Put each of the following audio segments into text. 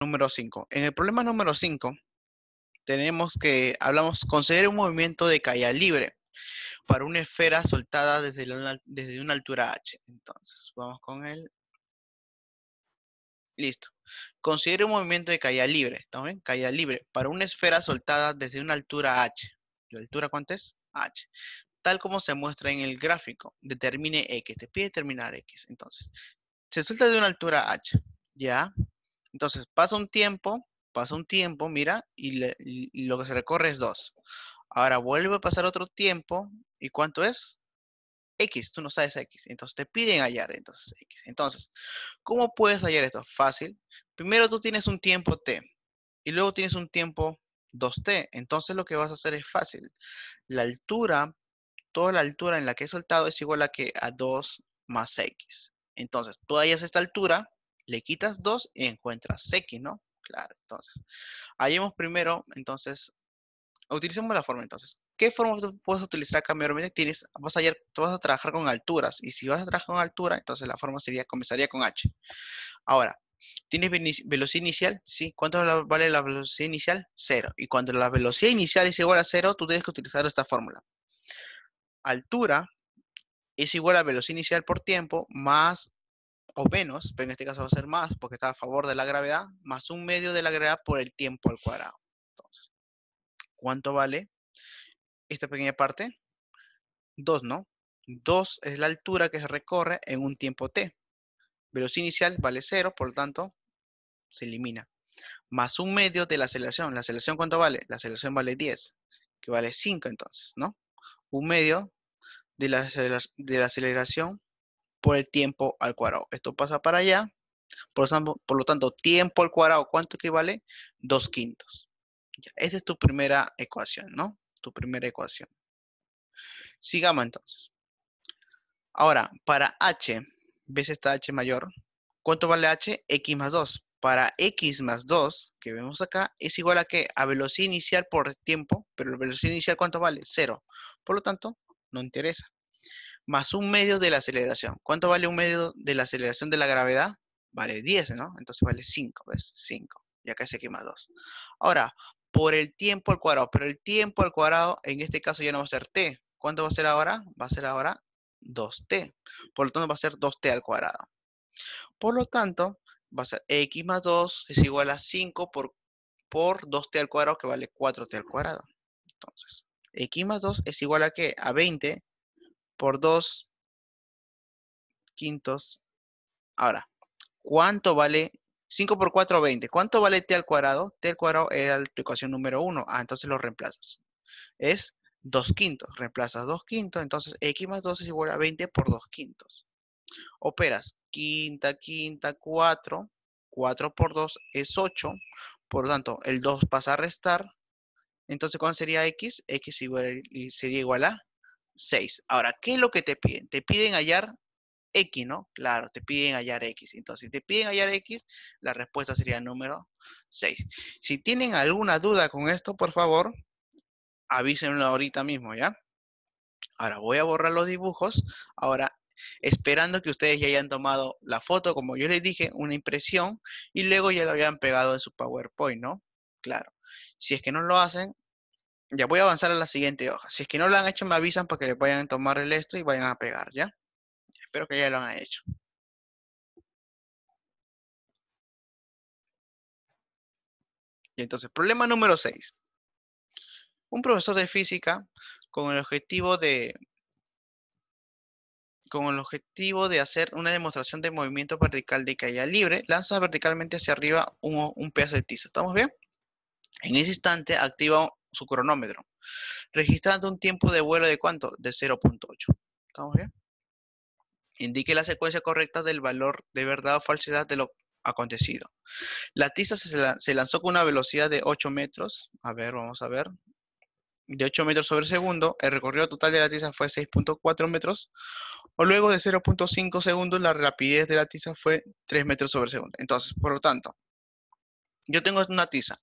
número 5. En el problema número 5, tenemos que, hablamos, considere un movimiento de caída libre para una esfera soltada desde, desde una altura h. Entonces, vamos con él Listo. Considere un movimiento de caída libre, ¿está bien? Caída libre para una esfera soltada desde una altura h. ¿La altura cuánto es? h. Tal como se muestra en el gráfico, determine x, te pide determinar x. Entonces, se suelta de una altura h, ¿ya? Entonces, pasa un tiempo, pasa un tiempo, mira, y, lo que se recorre es 2. Ahora vuelve a pasar otro tiempo, ¿y cuánto es? X, tú no sabes X, entonces te piden hallar, entonces X. Entonces, ¿cómo puedes hallar esto? Fácil. Primero tú tienes un tiempo T y luego tienes un tiempo 2T. Entonces lo que vas a hacer es fácil. La altura, toda la altura en la que he soltado es igual a que a 2 más X. Entonces, tú hallas esta altura le quitas 2 y encuentras X, ¿no? Claro, entonces, hallemos primero, entonces, utilicemos la fórmula, entonces. ¿Qué fórmula puedes utilizar acá? Mayormente tienes, vas a, tú vas a trabajar con alturas, y si vas a trabajar con altura, entonces la fórmula sería, comenzaría con H. Ahora, ¿Tienes velocidad inicial? Sí. ¿Cuánto vale la velocidad inicial? Cero. Y cuando la velocidad inicial es igual a cero, tú tienes que utilizar esta fórmula. Altura es igual a velocidad inicial por tiempo más o menos, pero en este caso va a ser más porque está a favor de la gravedad, más un medio de la gravedad por el tiempo al cuadrado. Entonces, ¿cuánto vale esta pequeña parte? 2, ¿no? 2 es la altura que se recorre en un tiempo t. Velocidad inicial vale 0, por lo tanto, se elimina. Más un medio de la aceleración. ¿La aceleración cuánto vale? La aceleración vale 10, que vale 5 entonces, ¿no? Un medio de la, de la aceleración por el tiempo al cuadrado. Esto pasa para allá. Por lo tanto, tiempo al cuadrado, ¿cuánto equivale? Dos quintos. esa es tu primera ecuación, ¿no? Tu primera ecuación. Sigamos entonces. Ahora, para h, ¿ves esta h mayor? ¿Cuánto vale h? x más 2. Para x más 2, que vemos acá, es igual a que a velocidad inicial por tiempo, pero la velocidad inicial ¿cuánto vale? 0. Por lo tanto, no interesa más un medio de la aceleración. ¿Cuánto vale un medio de la aceleración de la gravedad? Vale 10, ¿no? Entonces vale 5, ¿ves? 5, ya es x más 2. Ahora, por el tiempo al cuadrado, pero el tiempo al cuadrado en este caso ya no va a ser t. ¿Cuánto va a ser ahora? Va a ser ahora 2t. Por lo tanto, va a ser 2t al cuadrado. Por lo tanto, va a ser x más 2 es igual a 5 por, por 2t al cuadrado, que vale 4t al cuadrado. Entonces, x más 2 es igual a qué? A 20 por 2 quintos. Ahora, ¿cuánto vale 5 por 4, 20? ¿Cuánto vale t al cuadrado? t al cuadrado era tu ecuación número 1. Ah, entonces lo reemplazas. Es 2 quintos. Reemplazas 2 quintos, entonces x más 2 es igual a 20 por 2 quintos. Operas quinta, quinta, 4. 4 por 2 es 8. Por lo tanto, el 2 pasa a restar. Entonces, ¿cuál sería x? x sería igual a 6. Ahora, ¿qué es lo que te piden? Te piden hallar X, ¿no? Claro, te piden hallar X. Entonces, si te piden hallar X, la respuesta sería el número 6. Si tienen alguna duda con esto, por favor, avísenlo ahorita mismo, ¿ya? Ahora voy a borrar los dibujos. Ahora, esperando que ustedes ya hayan tomado la foto, como yo les dije, una impresión, y luego ya la hayan pegado en su PowerPoint, ¿no? Claro. Si es que no lo hacen, ya voy a avanzar a la siguiente hoja. Si es que no lo han hecho, me avisan para que vayan a tomar el esto y vayan a pegar, ¿ya? Espero que ya lo han hecho. Y entonces, problema número 6. Un profesor de física con el objetivo de con el objetivo de hacer una demostración de movimiento vertical de caída libre, lanza verticalmente hacia arriba un, un pedazo de tiza. ¿Estamos bien? En ese instante activa su cronómetro, registrando un tiempo de vuelo de cuánto? De 0.8. ¿Estamos bien? Indique la secuencia correcta del valor de verdad o falsedad de lo acontecido. La tiza se, lanzó con una velocidad de 8 metros. A ver, vamos a ver. De 8 metros sobre segundo, el recorrido total de la tiza fue 6.4 metros, o luego de 0.5 segundos, la rapidez de la tiza fue 3 metros sobre segundo. Entonces, por lo tanto, yo tengo una tiza.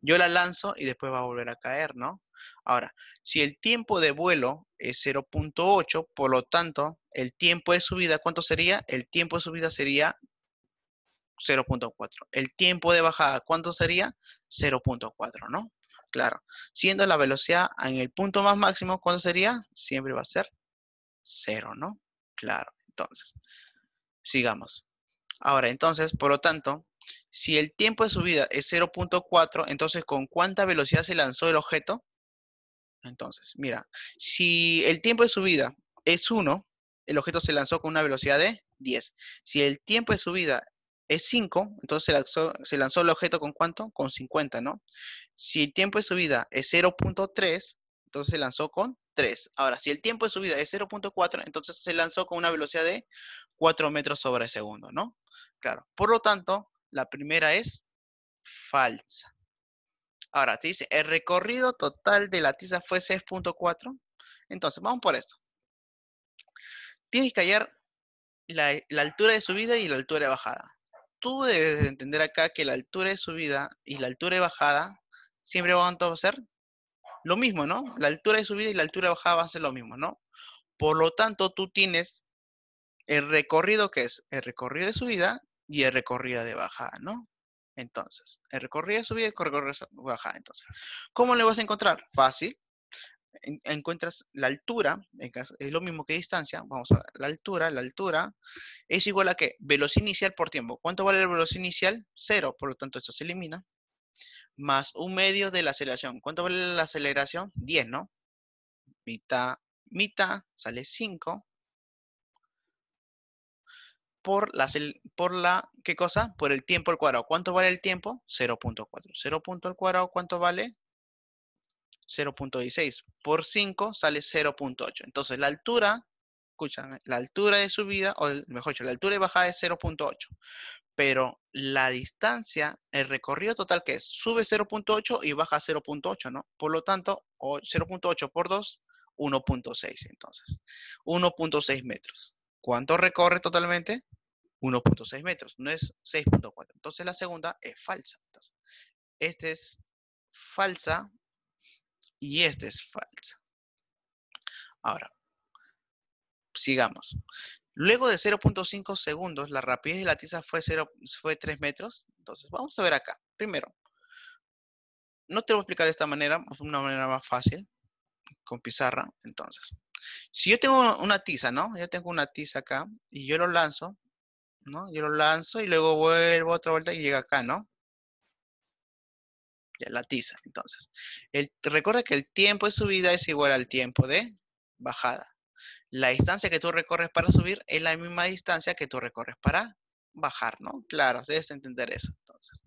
Yo la lanzo y después va a volver a caer, ¿no? Ahora, si el tiempo de vuelo es 0.8, por lo tanto, el tiempo de subida, ¿cuánto sería? El tiempo de subida sería 0.4. El tiempo de bajada, ¿cuánto sería? 0.4, ¿no? Claro. Siendo la velocidad en el punto más máximo, ¿cuánto sería? Siempre va a ser 0, ¿no? Claro. Entonces, sigamos. Ahora, entonces, por lo tanto, si el tiempo de subida es 0.4, entonces ¿con cuánta velocidad se lanzó el objeto? Entonces, mira, si el tiempo de subida es 1, el objeto se lanzó con una velocidad de 10. Si el tiempo de subida es 5, entonces se lanzó, el objeto con cuánto? Con 50, ¿no? Si el tiempo de subida es 0.3, entonces se lanzó con 3. Ahora, si el tiempo de subida es 0.4, entonces se lanzó con una velocidad de 4 metros sobre el segundo, ¿no? Claro. Por lo tanto, la primera es falsa. Ahora, te dice, el recorrido total de la tiza fue 6.4. Entonces, vamos por eso. Tienes que hallar la, la, altura de subida y la altura de bajada. Tú debes entender acá que la altura de subida y la altura de bajada siempre van a ser lo mismo, ¿no? La altura de subida y la altura de bajada van a ser lo mismo, ¿no? Por lo tanto, tú tienes el recorrido que es el recorrido de subida y recorría de bajada, ¿no? Entonces, R corrida, subida y bajada. Entonces, ¿cómo le vas a encontrar? Fácil. encuentras la altura, es lo mismo que distancia, vamos a ver, la altura, la altura es igual a qué? Velocidad inicial por tiempo. ¿Cuánto vale la velocidad inicial? Cero, por lo tanto esto se elimina. Más un medio de la aceleración. ¿Cuánto vale la aceleración? 10, ¿no? Mitad, mitad, sale 5 por la, por la, ¿qué cosa? Por el tiempo al cuadrado. ¿Cuánto vale el tiempo? 0.4. 0. al cuadrado, ¿cuánto vale? 0.16. Por 5 sale 0.8. Entonces la altura, escúchame, la altura de subida, o mejor dicho, la altura de bajada es 0.8. Pero la distancia, el recorrido total que es, sube 0.8 y baja 0.8, ¿no? Por lo tanto, 0.8 por 2, 1.6 entonces. 1.6 metros. ¿Cuánto recorre totalmente? 1.6 metros, no es 6.4. Entonces la segunda es falsa. Esta es falsa y esta es falsa. Ahora, sigamos. Luego de 0.5 segundos, la rapidez de la tiza fue, fue 3 metros. Entonces, vamos a ver acá. Primero, no te lo voy a explicar de esta manera, de una manera más fácil con pizarra, entonces, si yo tengo una tiza, ¿no? Yo tengo una tiza acá y yo lo lanzo, ¿no? Yo lo lanzo y luego vuelvo otra vuelta y llega acá, ¿no? Ya la tiza, entonces. El, recuerda que el tiempo de subida es igual al tiempo de bajada. La distancia que tú recorres para subir es la misma distancia que tú recorres para bajar, ¿no? Claro, debes entender eso, entonces.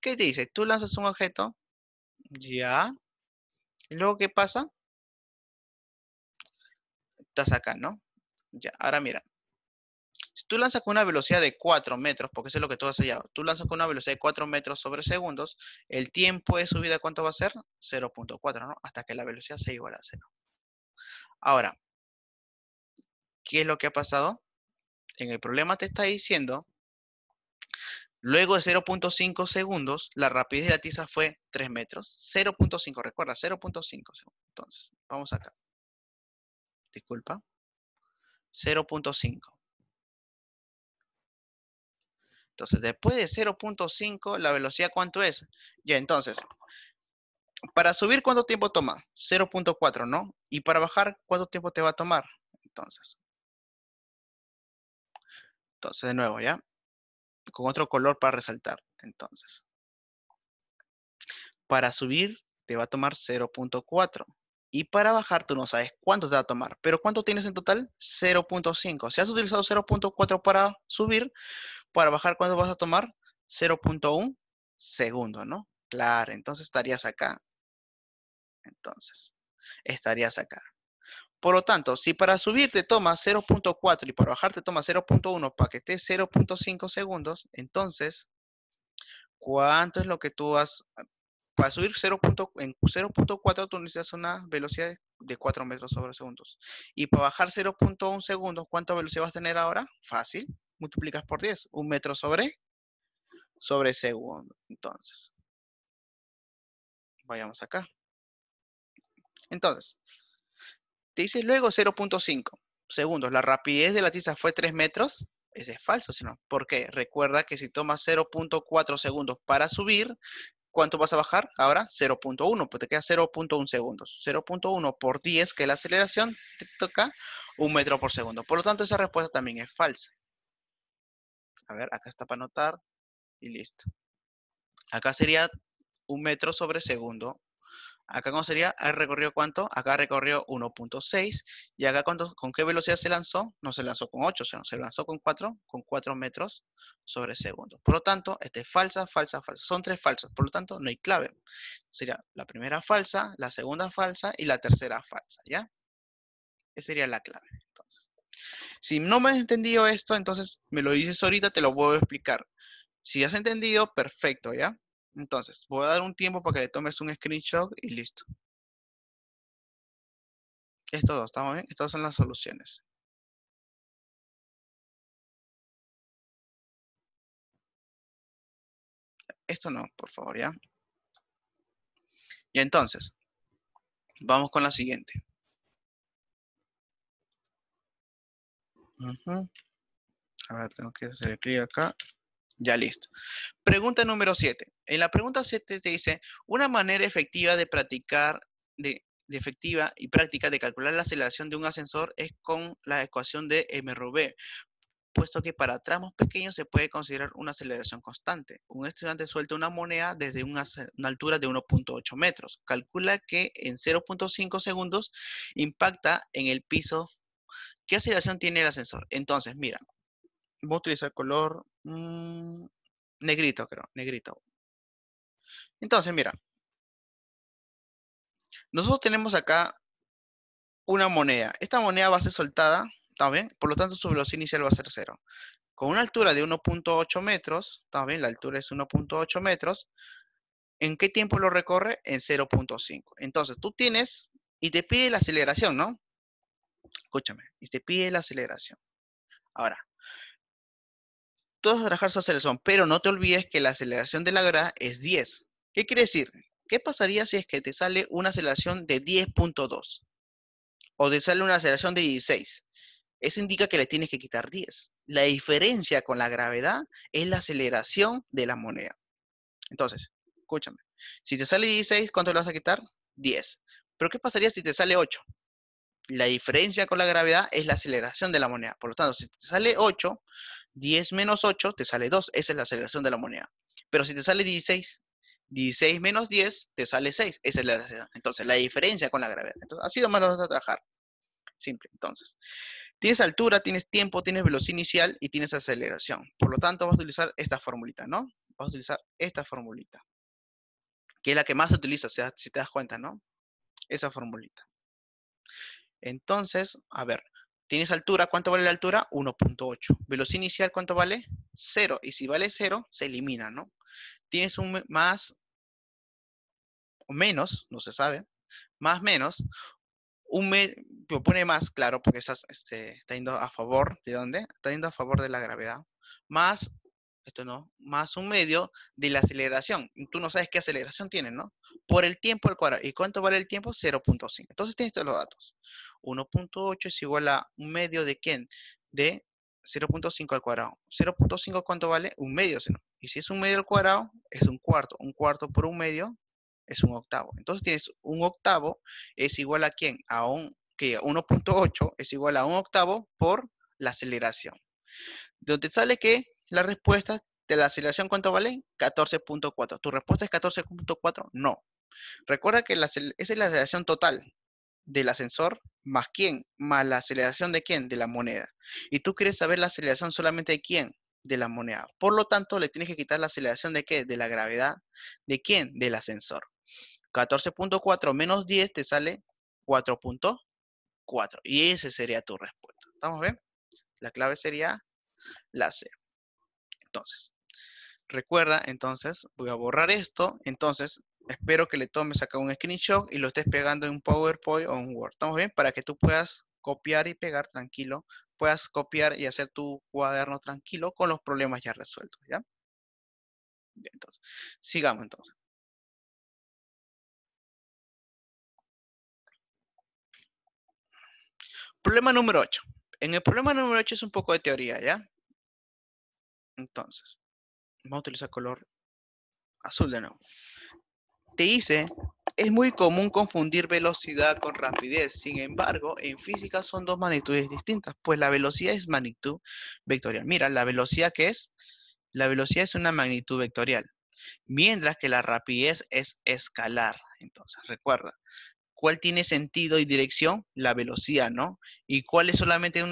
¿Qué te dice? Tú lanzas un objeto, ya, y luego, ¿qué pasa? Estás acá, ¿no? Ya, ahora mira. Si tú lanzas con una velocidad de 4 metros, porque eso es lo que tú has hallado, tú lanzas con una velocidad de 4 metros sobre segundos, el tiempo de subida, ¿cuánto va a ser? 0.4, ¿no? Hasta que la velocidad sea igual a 0. Ahora, ¿qué es lo que ha pasado? En el problema te está diciendo Luego de 0.5 segundos, la rapidez de la tiza fue 3 metros. 0.5, recuerda, 0.5 segundos. Entonces, vamos acá. Disculpa. 0.5. Entonces, después de 0.5, ¿la velocidad cuánto es? Ya, entonces, para subir, ¿cuánto tiempo toma? 0.4, ¿no? Y para bajar, ¿cuánto tiempo te va a tomar? Entonces, entonces de nuevo, ¿ya? con otro color para resaltar. Entonces, para subir te va a tomar 0.4 y para bajar tú no sabes cuánto te va a tomar, pero ¿cuánto tienes en total? 0.5. Si has utilizado 0.4 para subir, para bajar ¿cuánto vas a tomar? 0.1 segundo, ¿no? Claro, entonces estarías acá. Entonces, estarías acá. Por lo tanto, si para subir te toma 0.4 y para bajar te toma 0.1 para que esté 0.5 segundos, entonces, ¿cuánto es lo que tú vas...? Para subir 0. en 0.4 tú necesitas una velocidad de 4 metros sobre segundos. Y para bajar 0.1 segundos, ¿cuánta velocidad vas a tener ahora? Fácil. Multiplicas por 10. Un metro sobre, sobre segundo. Entonces, vayamos acá. Entonces, te dice luego 0.5 segundos. La rapidez de la tiza fue 3 metros. Ese es falso, sino porque recuerda que si tomas 0.4 segundos para subir, ¿cuánto vas a bajar? Ahora 0.1, pues te queda 0.1 segundos. 0.1 por 10, que es la aceleración, te toca 1 metro por segundo. Por lo tanto, esa respuesta también es falsa. A ver, acá está para anotar y listo. Acá sería 1 metro sobre segundo Acá, ¿cómo sería? ¿Ha recorrido cuánto? Acá recorrió 1.6. ¿Y acá con qué velocidad se lanzó? No se lanzó con 8, sino se lanzó con 4, con 4 metros sobre segundo. Por lo tanto, este es falsa, falsa, falsa. Son tres falsas, por lo tanto, no hay clave. Sería la primera falsa, la segunda falsa y la tercera falsa, ¿ya? Esa sería la clave. si no me has entendido esto, entonces me lo dices ahorita, te lo a explicar. Si has entendido, perfecto, ¿ya? Entonces, voy a dar un tiempo para que le tomes un screenshot y listo. Estos dos, ¿estamos bien? Estas son las soluciones. Esto no, por favor, ¿ya? Y entonces, vamos con la siguiente. A ver, tengo que hacer clic acá ya listo. Pregunta número 7. En la pregunta 7 te dice, una manera efectiva de practicar, de, efectiva y práctica de calcular la aceleración de un ascensor es con la ecuación de MRV, puesto que para tramos pequeños se puede considerar una aceleración constante. Un estudiante suelta una moneda desde una altura de 1.8 metros. Calcula que en 0.5 segundos impacta en el piso. ¿Qué aceleración tiene el ascensor? Entonces, mira, voy a utilizar color mm, negrito, creo, negrito. Entonces, mira. Nosotros tenemos acá una moneda. Esta moneda va a ser soltada, ¿está bien? Por lo tanto, su velocidad inicial va a ser cero. Con una altura de 1.8 metros, ¿está bien? La altura es 1.8 metros. ¿En qué tiempo lo recorre? En 0.5. Entonces, tú tienes, y te pide la aceleración, ¿no? Escúchame, y te pide la aceleración. Ahora, vas a trabajar su aceleración, pero no te olvides que la aceleración de la gravedad es 10. ¿Qué quiere decir? ¿Qué pasaría si es que te sale una aceleración de 10.2? O te sale una aceleración de 16. Eso indica que le tienes que quitar 10. La diferencia con la gravedad es la aceleración de la moneda. Entonces, escúchame. Si te sale 16, ¿cuánto le vas a quitar? 10. Pero ¿qué pasaría si te sale 8? La diferencia con la gravedad es la aceleración de la moneda. Por lo tanto, si te sale 8, 10 menos 8 te sale 2. Esa es la aceleración de la moneda. Pero si te sale 16, 16 menos 10 te sale 6. Esa es la Entonces, la diferencia con la gravedad. Entonces, así más lo vas a trabajar. Simple. Entonces, tienes altura, tienes tiempo, tienes velocidad inicial y tienes aceleración. Por lo tanto, vas a utilizar esta formulita, ¿no? Vas a utilizar esta formulita. Que es la que más se utiliza, si te das cuenta, ¿no? Esa formulita. Entonces, a ver, Tienes altura, ¿cuánto vale la altura? 1.8. Velocidad inicial, ¿cuánto vale? 0. Y si vale 0, se elimina, ¿no? Tienes un más o menos, no se sabe, más menos, un me, lo pone más, claro, porque esas, este, está yendo a favor, ¿de dónde? Está yendo a favor de la gravedad, más esto no, más un medio de la aceleración. Tú no sabes qué aceleración tiene, ¿no? Por el tiempo al cuadrado. ¿Y cuánto vale el tiempo? 0.5. Entonces tienes todos los datos. 1.8 es igual a un medio de quién? De 0.5 al cuadrado. 0.5 cuánto vale? Un medio. ¿no? Y si es un medio al cuadrado, es un cuarto. Un cuarto por un medio es un octavo. Entonces tienes un octavo es igual a quién? A un que 1.8 es igual a un octavo por la aceleración. De Donde sale que la respuesta de la aceleración, ¿cuánto vale? 14.4. ¿Tu respuesta es 14.4? No. Recuerda que esa es la aceleración total del ascensor más quién, más la aceleración de quién, de la moneda. Y tú quieres saber la aceleración solamente de quién, de la moneda. Por lo tanto, le tienes que quitar la aceleración de qué, de la gravedad, de quién, del ascensor. 14.4 menos 10 te sale 4.4. Y esa sería tu respuesta. ¿Estamos bien? La clave sería la C entonces. Recuerda, entonces, voy a borrar esto. Entonces, espero que le tomes acá un screenshot y lo estés pegando en un PowerPoint o un Word. ¿Estamos bien? Para que tú puedas copiar y pegar tranquilo, puedas copiar y hacer tu cuaderno tranquilo con los problemas ya resueltos, ¿ya? Bien, entonces, sigamos entonces. Problema número 8. En el problema número 8 es un poco de teoría, ¿ya? Entonces, vamos a utilizar color azul de nuevo. Te dice, es muy común confundir velocidad con rapidez. Sin embargo, en física son dos magnitudes distintas, pues la velocidad es magnitud vectorial. Mira, la velocidad que es, la velocidad es una magnitud vectorial, mientras que la rapidez es escalar. Entonces, recuerda, ¿cuál tiene sentido y dirección? La velocidad, ¿no? ¿Y cuál es solamente,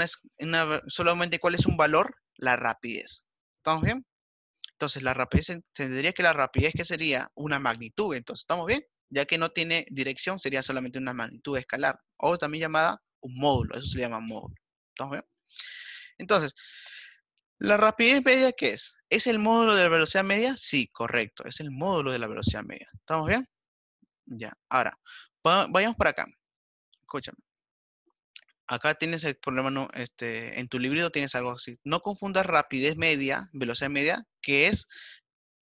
solamente cuál es un valor? La rapidez. ¿Estamos bien? Entonces, la rapidez, tendría que la rapidez que sería una magnitud. Entonces, ¿estamos bien? Ya que no tiene dirección, sería solamente una magnitud escalar, o también llamada un módulo. Eso se llama módulo. ¿Estamos bien? Entonces, ¿la rapidez media qué es? ¿Es el módulo de la velocidad media? Sí, correcto. Es el módulo de la velocidad media. ¿Estamos bien? Ya. Ahora, vayamos para acá. Escúchame acá tienes el problema, no, este, en tu libro tienes algo así. No confundas rapidez media, velocidad media, que es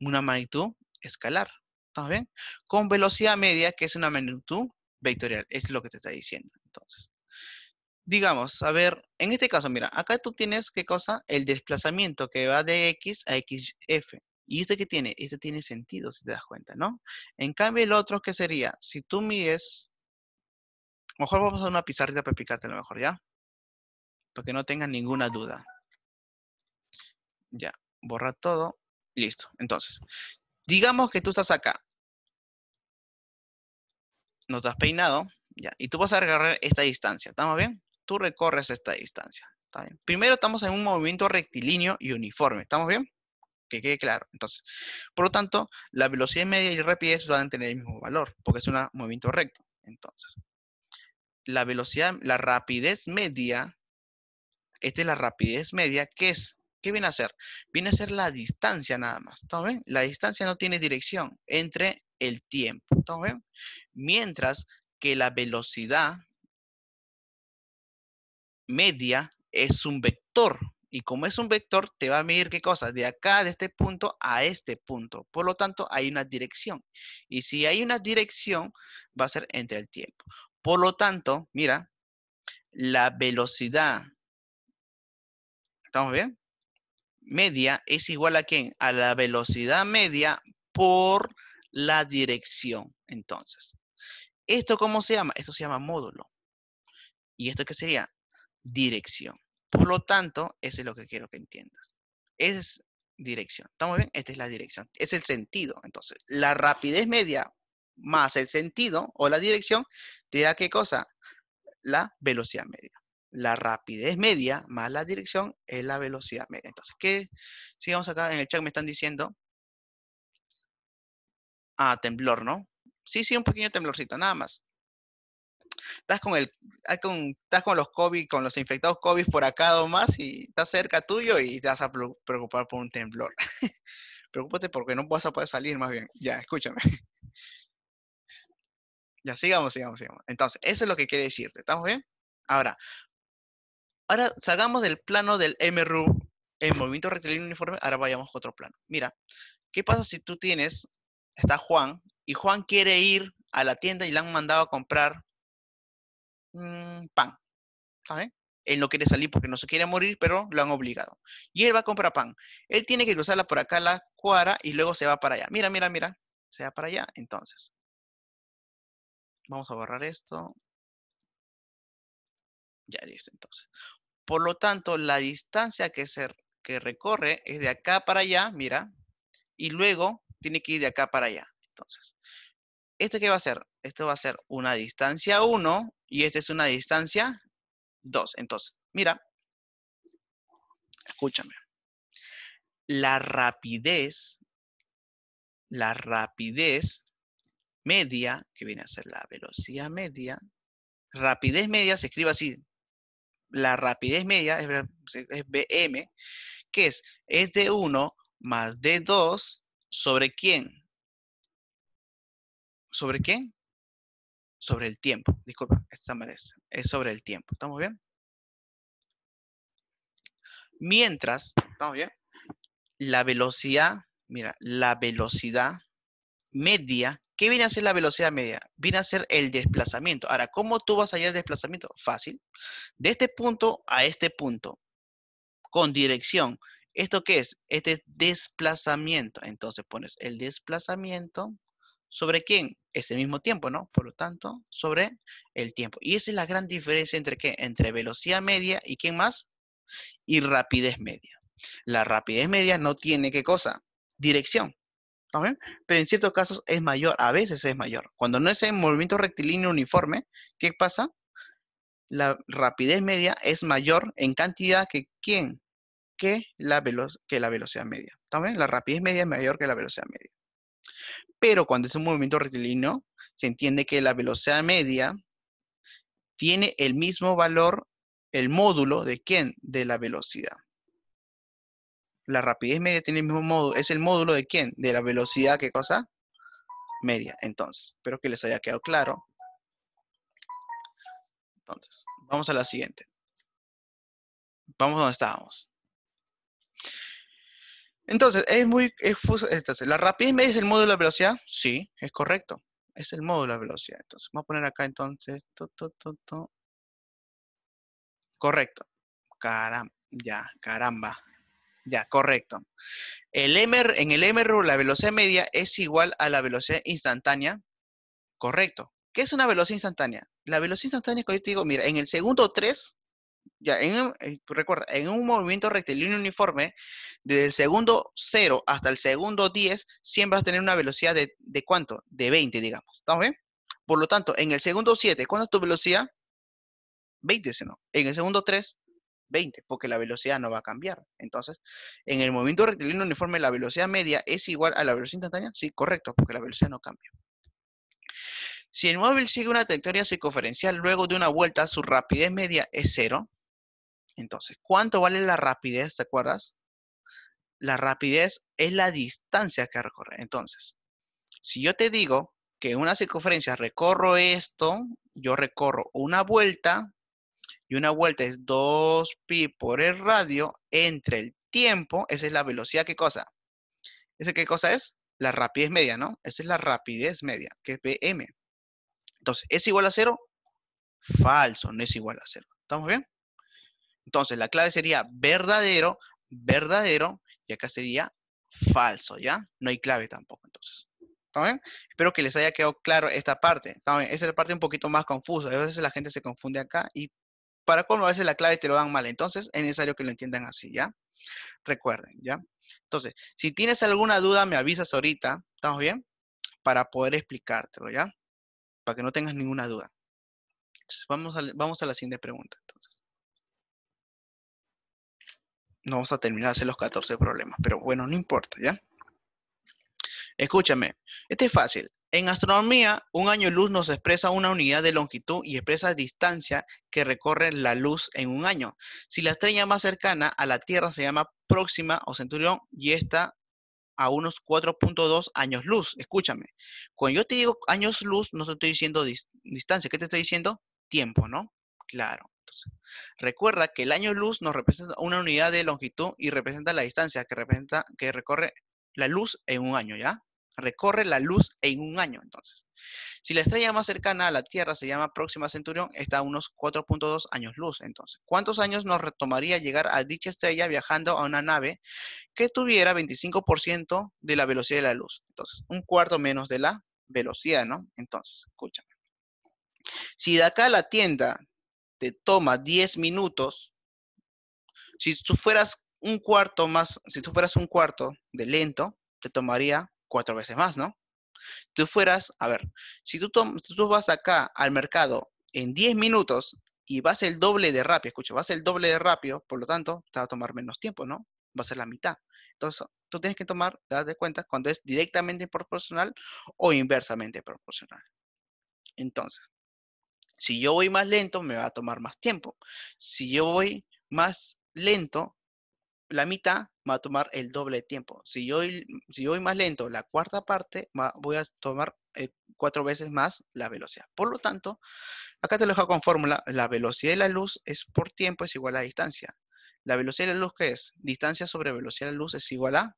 una magnitud escalar, ¿estás bien? Con velocidad media, que es una magnitud vectorial, es lo que te está diciendo. Entonces, digamos, a ver, en este caso, mira, acá tú tienes, ¿qué cosa? El desplazamiento que va de X a XF. ¿Y este qué tiene? Este tiene sentido, si te das cuenta, ¿no? En cambio, el otro, ¿qué sería? Si tú mides mejor vamos a una pizarrita para picarte a lo mejor, ¿ya? Para que no tengan ninguna duda. Ya, borra todo. Listo. Entonces, digamos que tú estás acá. No te has peinado. Ya, y tú vas a recorrer esta distancia. ¿Estamos bien? Tú recorres esta distancia. ¿Está bien? Primero estamos en un movimiento rectilíneo y uniforme. ¿Estamos bien? Que quede claro. Entonces, por lo tanto, la velocidad media y la rapidez van a tener el mismo valor, porque es un movimiento recto. Entonces, la velocidad, la rapidez media, esta es la rapidez media, ¿qué es, ¿qué viene a ser? Viene a ser la distancia nada más, ¿todo bien? La distancia no tiene dirección entre el tiempo, ¿estamos bien? Mientras que la velocidad media es un vector, y como es un vector, te va a medir qué cosa, de acá, de este punto a este punto. Por lo tanto, hay una dirección. Y si hay una dirección, va a ser entre el tiempo. Por lo tanto, mira, la velocidad, ¿estamos bien? Media es igual a quién? A la velocidad media por la dirección, entonces. ¿Esto cómo se llama? Esto se llama módulo. ¿Y esto qué sería? Dirección. Por lo tanto, eso es lo que quiero que entiendas. es dirección. ¿Estamos bien? Esta es la dirección. Es el sentido. Entonces, la rapidez media más el sentido o la dirección te da qué cosa? La velocidad media. La rapidez media más la dirección es la velocidad media. Entonces, ¿qué? Sigamos acá, en el chat me están diciendo. Ah, temblor, ¿no? Sí, sí, un pequeño temblorcito, nada más. Estás con, el, estás con los COVID, con los infectados COVID por acá o más y estás cerca tuyo y te vas a preocupar por un temblor. Preocúpate porque no vas a poder salir más bien. Ya, escúchame. Ya, sigamos, sigamos, sigamos. Entonces, eso es lo que quiere decirte. ¿Estamos bien? Ahora, ahora salgamos del plano del MRU, el movimiento rectilíneo uniforme, ahora vayamos a otro plano. Mira, ¿qué pasa si tú tienes, está Juan, y Juan quiere ir a la tienda y le han mandado a comprar mm, pan? Él no quiere salir porque no se quiere morir, pero lo han obligado. Y él va a comprar pan. Él tiene que cruzarla por acá la cuara y luego se va para allá. Mira, mira, mira. Se va para allá. Entonces, Vamos a borrar esto. Ya listo entonces. Por lo tanto, la distancia que, que recorre es de acá para allá, mira, y luego tiene que ir de acá para allá. Entonces, ¿este qué va a ser? Esto va a ser una distancia 1 y esta es una distancia 2. Entonces, mira, escúchame. La rapidez, la rapidez media, que viene a ser la velocidad media. Rapidez media se escribe así. La rapidez media es, BM, que es, es de 1 más de 2 sobre quién. ¿Sobre quién? Sobre el tiempo. Disculpa, esta madre. Es sobre el tiempo. ¿Estamos bien? Mientras, ¿estamos bien? La velocidad, mira, la velocidad media ¿Qué viene a ser la velocidad media? Viene a ser el desplazamiento. Ahora, ¿cómo tú vas a hallar el desplazamiento? Fácil. De este punto a este punto, con dirección. ¿Esto qué es? Este desplazamiento. Entonces pones el desplazamiento sobre quién? Ese mismo tiempo, ¿no? Por lo tanto, sobre el tiempo. Y esa es la gran diferencia entre qué? Entre velocidad media y quién más? Y rapidez media. La rapidez media no tiene qué cosa? Dirección. Pero en ciertos casos es mayor, a veces es mayor. Cuando no es en movimiento rectilíneo uniforme, ¿qué pasa? La rapidez media es mayor en cantidad que quién? Que la, que la velocidad media. también La rapidez media es mayor que la velocidad media. Pero cuando es un movimiento rectilíneo, se entiende que la velocidad media tiene el mismo valor, el módulo de quién? De la velocidad la rapidez media tiene el mismo módulo, es el módulo de quién? De la velocidad, ¿qué cosa? Media, entonces. Espero que les haya quedado claro. Entonces, vamos a la siguiente. Vamos donde estábamos. Entonces, es muy... Es, entonces, ¿la rapidez media es el módulo de la velocidad? Sí, es correcto. Es el módulo de la velocidad. Entonces, vamos a poner acá entonces... Correcto. Caramba, ya, caramba. Ya, correcto. en el MRU la velocidad media es igual a la velocidad instantánea. Correcto. ¿Qué es una velocidad instantánea? La velocidad instantánea que yo te digo, mira, en el segundo 3, ya, eh, recuerda, en un movimiento rectilíneo uniforme, desde el segundo 0 hasta el segundo 10, siempre vas a tener una velocidad de, cuánto? De 20, digamos. ¿Estamos bien? Por lo tanto, en el segundo 7, ¿cuál es tu velocidad? 20, si no. En el segundo 3, 20, porque la velocidad no va a cambiar. Entonces, en el movimiento rectilíneo uniforme, la velocidad media es igual a la velocidad instantánea, sí, correcto, porque la velocidad no cambia. Si el móvil sigue una trayectoria circunferencial luego de una vuelta, su rapidez media es cero. Entonces, ¿cuánto vale la rapidez? ¿Te acuerdas? La rapidez es la distancia que recorre. Entonces, si yo te digo que en una circunferencia recorro esto, yo recorro una vuelta, y una vuelta es 2pi por el radio entre el tiempo, esa es la velocidad, ¿qué cosa? ¿Esa qué cosa es? La rapidez media, ¿no? Esa es la rapidez media, que es bm. Entonces, ¿es igual a cero? Falso, no es igual a cero. ¿Estamos bien? Entonces, la clave sería verdadero, verdadero, y acá sería falso, ¿ya? No hay clave tampoco, entonces. ¿Está bien? Espero que les haya quedado claro esta parte. ¿Está bien? es la parte un poquito más confusa. A veces la gente se confunde acá y para cómo a veces la clave te lo dan mal. Entonces, es necesario que lo entiendan así, ¿ya? Recuerden, ¿ya? Entonces, si tienes alguna duda, me avisas ahorita, ¿estamos bien? Para poder explicártelo, ¿ya? Para que no tengas ninguna duda. vamos, a, vamos a la siguiente pregunta, entonces. No vamos a terminar de hacer los 14 problemas, pero bueno, no importa, ¿ya? Escúchame, este es fácil. En astronomía, un año luz nos expresa una unidad de longitud y expresa distancia que recorre la luz en un año. Si la estrella más cercana a la Tierra se llama Próxima o Centurión y está a unos 4.2 años luz, escúchame. Cuando yo te digo años luz, no te estoy diciendo distancia, ¿qué te estoy diciendo? Tiempo, ¿no? Claro. recuerda que el año luz nos representa una unidad de longitud y representa la distancia que, representa, que recorre la luz en un año, ¿ya? recorre la luz en un año, entonces. Si la estrella más cercana a la Tierra se llama Próxima Centurión, está a unos 4.2 años luz, entonces. ¿Cuántos años nos retomaría llegar a dicha estrella viajando a una nave que tuviera 25% de la velocidad de la luz? Entonces, un cuarto menos de la velocidad, ¿no? Entonces, escúchame. Si de acá a la tienda te toma 10 minutos, si tú fueras un cuarto más, si tú fueras un cuarto de lento, te tomaría cuatro veces más, ¿no? Tú fueras, a ver, si tú, tú vas acá al mercado en 10 minutos y vas el doble de rápido, escucha, vas el doble de rápido, por lo tanto, te va a tomar menos tiempo, ¿no? Va a ser la mitad. Entonces, tú tienes que tomar, de cuenta, cuando es directamente proporcional o inversamente proporcional. Entonces, si yo voy más lento, me va a tomar más tiempo. Si yo voy más lento, la mitad va a tomar el doble de tiempo. Si yo, si voy más lento, la cuarta parte voy a tomar eh, cuatro veces más la velocidad. Por lo tanto, acá te lo dejo con fórmula, la velocidad de la luz es por tiempo es igual a distancia. La velocidad de la luz, ¿qué es? Distancia sobre velocidad de la luz es igual a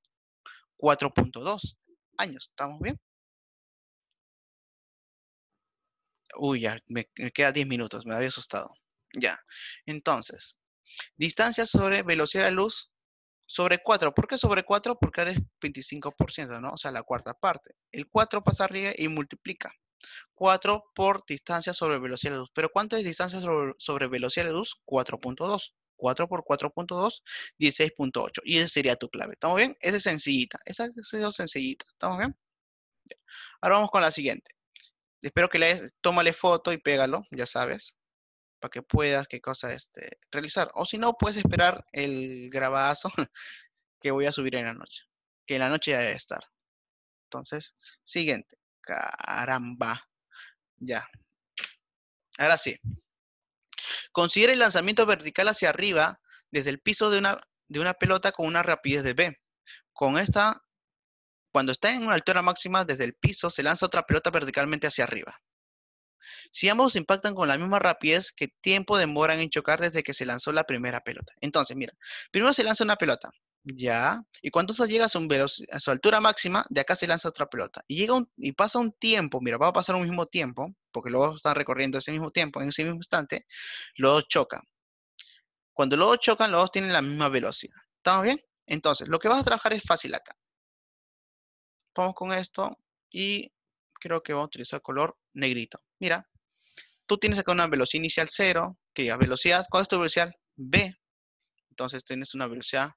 4.2 años. ¿Estamos bien? Uy, ya, me, queda 10 minutos, me había asustado. Ya, entonces, distancia sobre velocidad de la luz sobre 4, ¿por qué sobre 4? Porque ahora es 25%, ¿no? O sea, la cuarta parte. El 4 pasa arriba y multiplica. 4 por distancia sobre velocidad de luz. ¿Pero cuánto es distancia sobre, velocidad de luz? 4.2. 4 por 4.2, 16.8. Y esa sería tu clave. ¿Estamos bien? Esa es sencillita. Esa es sencillita. ¿Estamos bien? Ahora vamos con la siguiente. Espero que le tómale foto y pégalo, ya sabes para que puedas, qué cosa, este, realizar. O si no, puedes esperar el grabazo que voy a subir en la noche, que en la noche ya debe estar. Entonces, siguiente. Caramba. Ya. Ahora sí. Considera el lanzamiento vertical hacia arriba desde el piso de una, de una pelota con una rapidez de B. Con esta, cuando está en una altura máxima desde el piso, se lanza otra pelota verticalmente hacia arriba si ambos impactan con la misma rapidez, ¿qué tiempo demoran en chocar desde que se lanzó la primera pelota? Entonces, mira, primero se lanza una pelota, ya, y cuando eso llega a su, altura máxima, de acá se lanza otra pelota, y, llega y pasa un tiempo, mira, va a pasar un mismo tiempo, porque luego están recorriendo ese mismo tiempo, en ese mismo instante, los dos chocan. Cuando los dos chocan, los dos tienen la misma velocidad. ¿Estamos bien? Entonces, lo que vas a trabajar es fácil acá. Vamos con esto y creo que voy a utilizar color negrito. Mira, Tú tienes acá una velocidad inicial 0, que ya velocidad, ¿cuál es tu velocidad? B. Entonces tienes una velocidad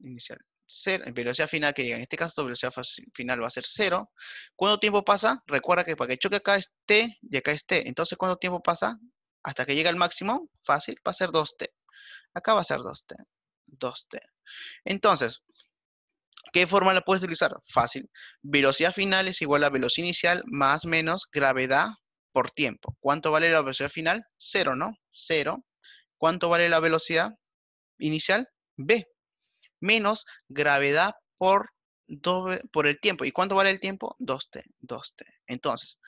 inicial 0, eh, velocidad final que llega. En este caso tu velocidad final va a ser 0. ¿Cuánto tiempo pasa? Recuerda que para que choque acá es T y acá es T. Entonces, ¿cuánto tiempo pasa? Hasta que llega al máximo, fácil, va a ser 2T. Acá va a ser 2T. 2T. Entonces, ¿Qué forma la puedes utilizar? Fácil. Velocidad final es igual a velocidad inicial más menos gravedad por tiempo. ¿Cuánto vale la velocidad final? Cero, ¿no? Cero. ¿Cuánto vale la velocidad inicial? B. Menos gravedad por, por el tiempo. ¿Y cuánto vale el tiempo? 2T. 2T. Entonces,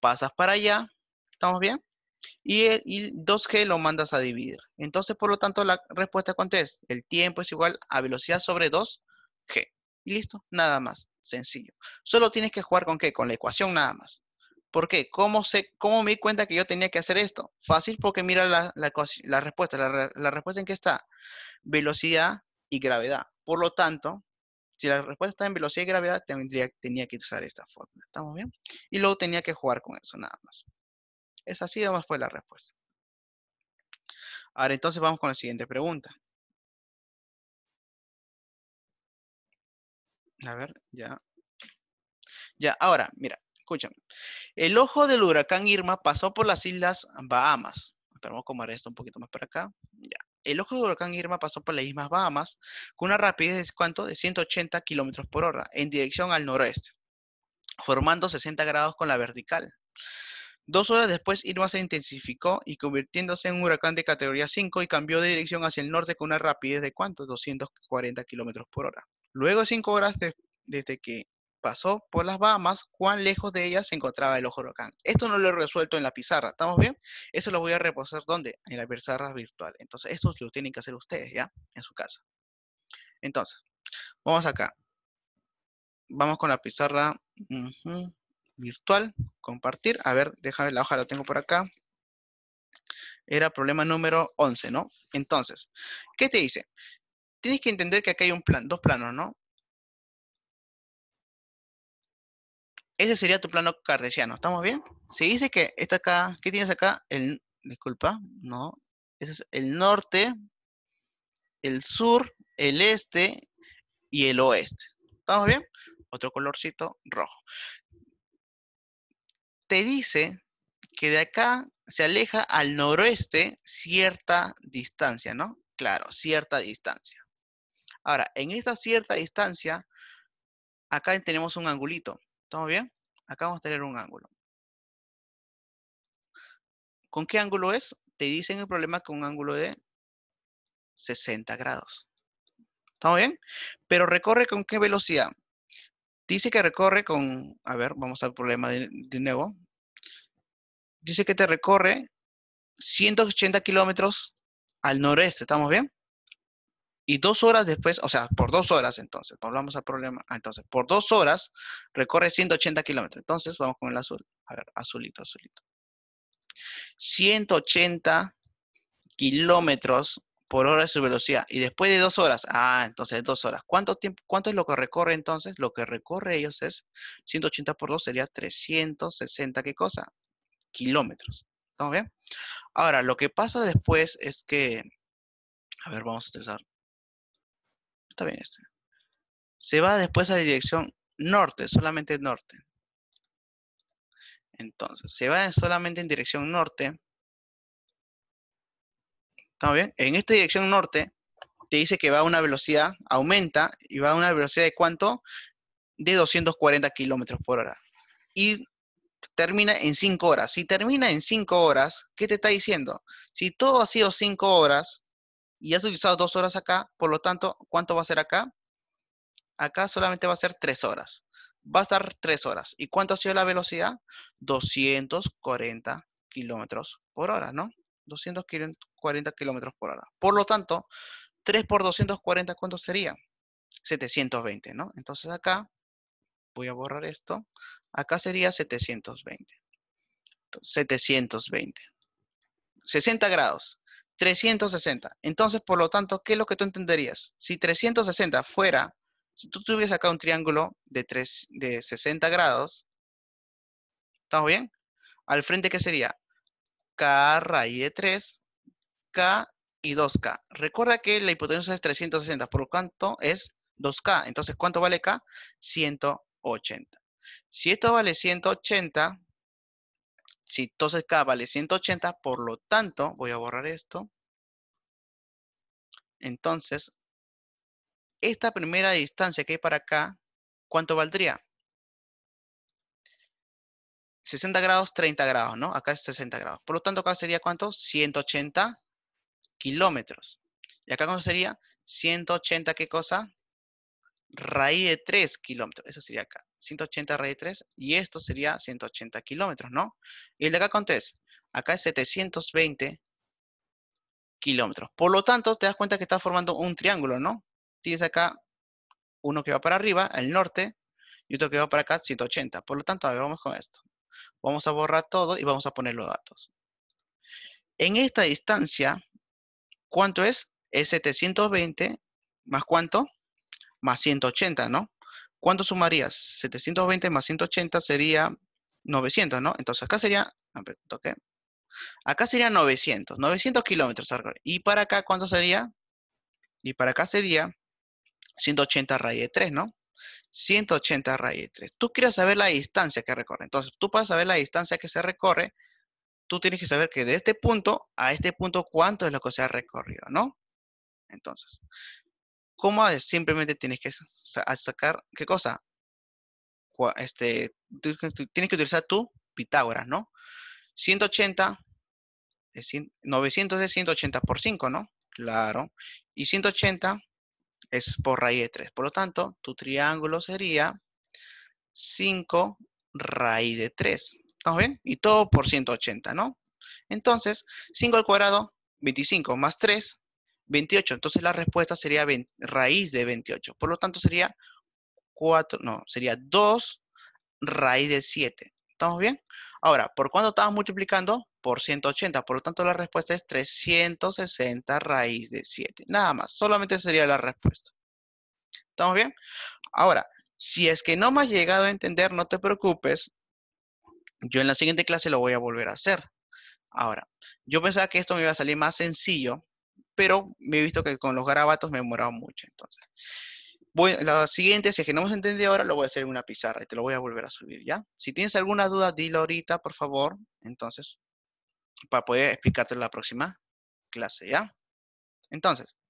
pasas para allá. ¿Estamos bien? Y, el, 2G lo mandas a dividir. Entonces, por lo tanto, la respuesta cuánto es? El tiempo es igual a velocidad sobre 2G. Y listo, nada más, sencillo. Solo tienes que jugar con qué? Con la ecuación nada más. ¿Por qué? ¿Cómo, sé, ¿Cómo me di cuenta que yo tenía que hacer esto? Fácil porque mira la, respuesta. La, respuesta en qué está? Velocidad y gravedad. Por lo tanto, si la respuesta está en velocidad y gravedad, tendría, tenía que usar esta fórmula. ¿Estamos bien? Y luego tenía que jugar con eso nada más. Esa así además fue la respuesta. Ahora entonces vamos con la siguiente pregunta. A ver, ya. Ya, ahora, mira, Escúchame. El ojo del huracán Irma pasó por las islas Bahamas. Esperamos comer esto un poquito más para acá. Ya. El ojo del huracán Irma pasó por las islas Bahamas con una rapidez de, ¿cuánto? de 180 kilómetros por hora en dirección al noroeste, formando 60 grados con la vertical. Dos horas después, Irma se intensificó y convirtiéndose en un huracán de categoría 5 y cambió de dirección hacia el norte con una rapidez de ¿cuánto? 240 kilómetros por hora. Luego, cinco horas desde que pasó por las Bahamas, cuán lejos de ellas se encontraba el ojo huracán. Esto no lo he resuelto en la pizarra, ¿estamos bien? Eso lo voy a reposar ¿dónde? En la pizarra virtual. Entonces, esto lo tienen que hacer ustedes, ¿ya? En su casa. Entonces, vamos acá. Vamos con la pizarra virtual, compartir. A ver, déjame la hoja, la tengo por acá. Era problema número 11, ¿no? Entonces, ¿qué te dice? Tienes que entender que acá hay un plan, dos planos, ¿no? Ese sería tu plano cartesiano, ¿estamos bien? Se dice que está acá, ¿qué tienes acá? El, disculpa, no, ese es el norte, el sur, el este y el oeste. ¿Estamos bien? Otro colorcito rojo. Te dice que de acá se aleja al noroeste cierta distancia, ¿no? Claro, cierta distancia. Ahora, en esta cierta distancia, acá tenemos un angulito. ¿Estamos bien? Acá vamos a tener un ángulo. ¿Con qué ángulo es? Te dicen el problema con un ángulo de 60 grados. ¿Estamos bien? Pero recorre con qué velocidad. Dice que recorre con, a ver, vamos al problema de, nuevo. Dice que te recorre 180 kilómetros al noreste, ¿estamos bien? Y dos horas después, o sea, por dos horas entonces, volvamos al problema. Ah, entonces, por dos horas recorre 180 kilómetros. Entonces, vamos con el azul. A ver, azulito, azulito. 180 kilómetros por hora es su velocidad. Y después de dos horas, ah, entonces dos horas. ¿Cuánto, tiempo, ¿Cuánto es lo que recorre entonces? Lo que recorre ellos es 180 por 2 sería 360, ¿qué cosa? Kilómetros. ¿Estamos bien? Ahora, lo que pasa después es que, a ver, vamos a utilizar está bien este. Se va después a dirección norte, solamente norte. Entonces, se va solamente en dirección norte. ¿Está bien? En esta dirección norte, te dice que va a una velocidad, aumenta, y va a una velocidad de cuánto? De 240 kilómetros por hora. Y termina en 5 horas. Si termina en 5 horas, ¿qué te está diciendo? Si todo ha sido 5 horas, y has utilizado dos horas acá, por lo tanto, ¿cuánto va a ser acá? Acá solamente va a ser tres horas. Va a estar tres horas. ¿Y cuánto ha sido la velocidad? 240 kilómetros por hora, ¿no? 240 kilómetros por hora. Por lo tanto, 3 por 240, ¿cuánto sería? 720, ¿no? Entonces acá, voy a borrar esto, acá sería 720. 720. 60 grados. 360. Entonces, por lo tanto, ¿qué es lo que tú entenderías? Si 360 fuera, si tú tuvieses acá un triángulo de, 3, de 60 grados, ¿estamos bien? Al frente, ¿qué sería? K raíz de 3, K y 2K. Recuerda que la hipotenusa es 360, por lo tanto es 2K. Entonces, ¿cuánto vale K? 180. Si esto vale 180, si entonces K vale 180, por lo tanto, voy a borrar esto. Entonces, esta primera distancia que hay para acá, ¿cuánto valdría? 60 grados, 30 grados, ¿no? Acá es 60 grados. Por lo tanto, acá sería ¿cuánto? 180 kilómetros. Y acá, ¿cómo sería? 180, ¿qué cosa? raíz de 3 kilómetros. Eso sería acá. 180 raíz de 3. Y esto sería 180 kilómetros, ¿no? Y el de acá con 3. Acá es 720 kilómetros. Por lo tanto, te das cuenta que está formando un triángulo, ¿no? Tienes acá uno que va para arriba, el norte, y otro que va para acá, 180. Por lo tanto, a ver, vamos con esto. Vamos a borrar todo y vamos a poner los datos. En esta distancia, ¿cuánto es? Es 720 más cuánto? más 180, ¿no? ¿Cuánto sumarías? 720 más 180 sería 900, ¿no? Entonces acá sería, toqué, acá sería 900, 900 kilómetros. Y para acá, ¿cuánto sería? Y para acá sería 180 raíz de 3, ¿no? 180 raíz de 3. Tú quieres saber la distancia que recorre. Entonces, tú para saber la distancia que se recorre, tú tienes que saber que de este punto a este punto, cuánto es lo que se ha recorrido, ¿no? Entonces, ¿Cómo? es? Simplemente tienes que sacar, ¿qué cosa? Este, tienes que utilizar tu Pitágoras, ¿no? 180, 900 es 180 por 5, ¿no? Claro. Y 180 es por raíz de 3. Por lo tanto, tu triángulo sería 5 raíz de 3. ¿Estamos bien? Y todo por 180, ¿no? Entonces, 5 al cuadrado, 25 más 3 28. Entonces la respuesta sería raíz de 28. Por lo tanto sería 4, no, sería 2 raíz de 7. ¿Estamos bien? Ahora, ¿por cuánto estamos multiplicando? Por 180. Por lo tanto la respuesta es 360 raíz de 7. Nada más, solamente sería la respuesta. ¿Estamos bien? Ahora, si es que no me has llegado a entender, no te preocupes. Yo en la siguiente clase lo voy a volver a hacer. Ahora, yo pensaba que esto me iba a salir más sencillo, pero me he visto que con los garabatos me demorado mucho. Entonces, voy, la siguiente, si es que no hemos entendido ahora, lo voy a hacer en una pizarra y te lo voy a volver a subir, ¿ya? Si tienes alguna duda, dilo ahorita, por favor, entonces, para poder explicarte la próxima clase, ¿ya? Entonces,